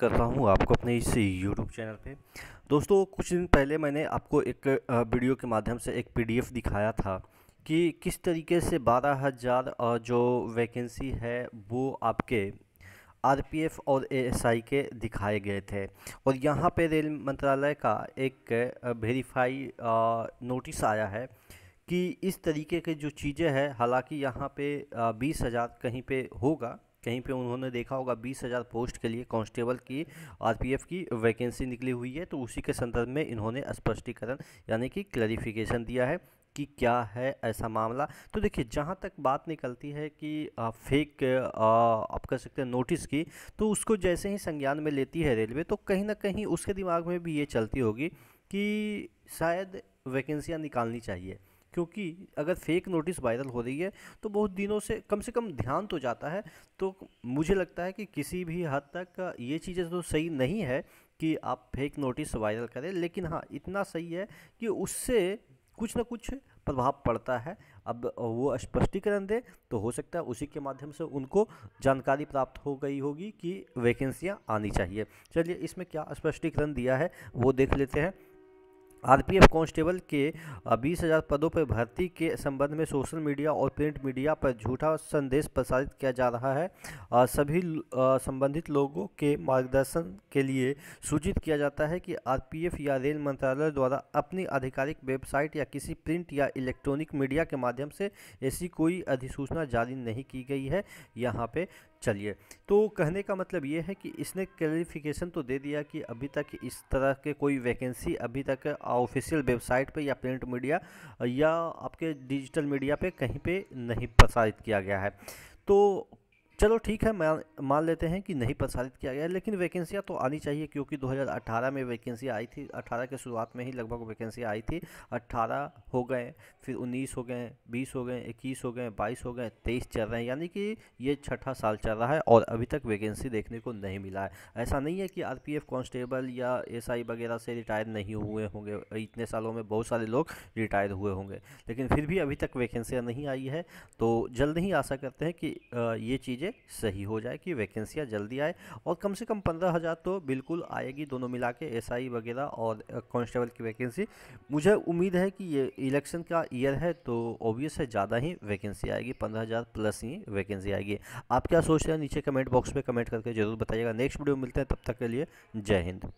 कर रहा हूँ आपको अपने इस यूट्यूब चैनल पे दोस्तों कुछ दिन पहले मैंने आपको एक वीडियो के माध्यम से एक पीडीएफ दिखाया था कि किस तरीके से बारह हज़ार जो वैकेंसी है वो आपके आरपीएफ और एएसआई के दिखाए गए थे और यहाँ पे रेल मंत्रालय का एक वेरीफाई नोटिस आया है कि इस तरीके के जो चीज़ें हैं हालांकि यहाँ पे बीस हज़ार कहीं पे होगा कहीं पे उन्होंने देखा होगा बीस हज़ार पोस्ट के लिए कांस्टेबल की आरपीएफ की वैकेंसी निकली हुई है तो उसी के संदर्भ में इन्होंने स्पष्टीकरण यानी कि क्लैरिफिकेशन दिया है कि क्या है ऐसा मामला तो देखिए जहाँ तक बात निकलती है कि आ, फेक आ, आप कह सकते हैं नोटिस की तो उसको जैसे ही संज्ञान में लेती है रेलवे तो कहीं ना कहीं उसके दिमाग में भी ये चलती होगी कि शायद वैकेंसियाँ निकालनी चाहिए क्योंकि अगर फेक नोटिस वायरल हो रही है तो बहुत दिनों से कम से कम ध्यान तो जाता है तो मुझे लगता है कि किसी भी हद तक ये चीज़ें तो सही नहीं है कि आप फेक नोटिस वायरल करें लेकिन हाँ इतना सही है कि उससे कुछ ना कुछ प्रभाव पड़ता है अब वो स्पष्टीकरण दें तो हो सकता है उसी के माध्यम से उनको जानकारी प्राप्त हो गई होगी कि वैकेंसियाँ आनी चाहिए चलिए इसमें क्या स्पष्टीकरण दिया है वो देख लेते हैं आरपीएफ कांस्टेबल के बीस हजार पदों पर भर्ती के संबंध में सोशल मीडिया और प्रिंट मीडिया पर झूठा संदेश प्रसारित किया जा रहा है आ, सभी संबंधित लोगों के मार्गदर्शन के लिए सूचित किया जाता है कि आरपीएफ या रेल मंत्रालय द्वारा अपनी आधिकारिक वेबसाइट या किसी प्रिंट या इलेक्ट्रॉनिक मीडिया के माध्यम से ऐसी कोई अधिसूचना जारी नहीं की गई है यहाँ पर चलिए तो कहने का मतलब ये है कि इसने क्लैरिफिकेशन तो दे दिया कि अभी तक इस तरह के कोई वैकेंसी अभी तक ऑफिशियल वेबसाइट पे या प्रिंट मीडिया या आपके डिजिटल मीडिया पे कहीं पे नहीं प्रसारित किया गया है तो चलो ठीक है मान मान लेते हैं कि नहीं प्रसारित किया गया लेकिन वैकेंसियाँ तो आनी चाहिए क्योंकि 2018 में वैकेंसी आई थी 18 के शुरुआत में ही लगभग वैकेंसी आई थी 18 हो गए फिर 19 हो गए 20 हो गए 21 हो गए 22 हो गए 23 चल रहे हैं यानी कि ये छठा साल चल रहा है और अभी तक वैकेंसी देखने को नहीं मिला है ऐसा नहीं है कि आर कांस्टेबल या एस वगैरह से रिटायर नहीं हुए होंगे इतने सालों में बहुत सारे लोग रिटायर हुए होंगे लेकिन फिर भी अभी तक वैकेंसियाँ नहीं आई है तो जल्द ही आशा करते हैं कि ये चीज़ें सही हो जाए कि वैकेंसियाँ जल्दी आए और कम से कम पंद्रह हज़ार तो बिल्कुल आएगी दोनों मिला के एस वगैरह और कॉन्स्टेबल की वैकेंसी मुझे उम्मीद है कि ये इलेक्शन का ईयर है तो ऑब्वियस है ज़्यादा ही वैकेंसी आएगी पंद्रह हज़ार प्लस ही वैकेंसी आएगी आप क्या सोच रहे हैं नीचे कमेंट बॉक्स में कमेंट करके ज़रूर बताइएगा नेक्स्ट वीडियो मिलते हैं तब तक के लिए जय हिंद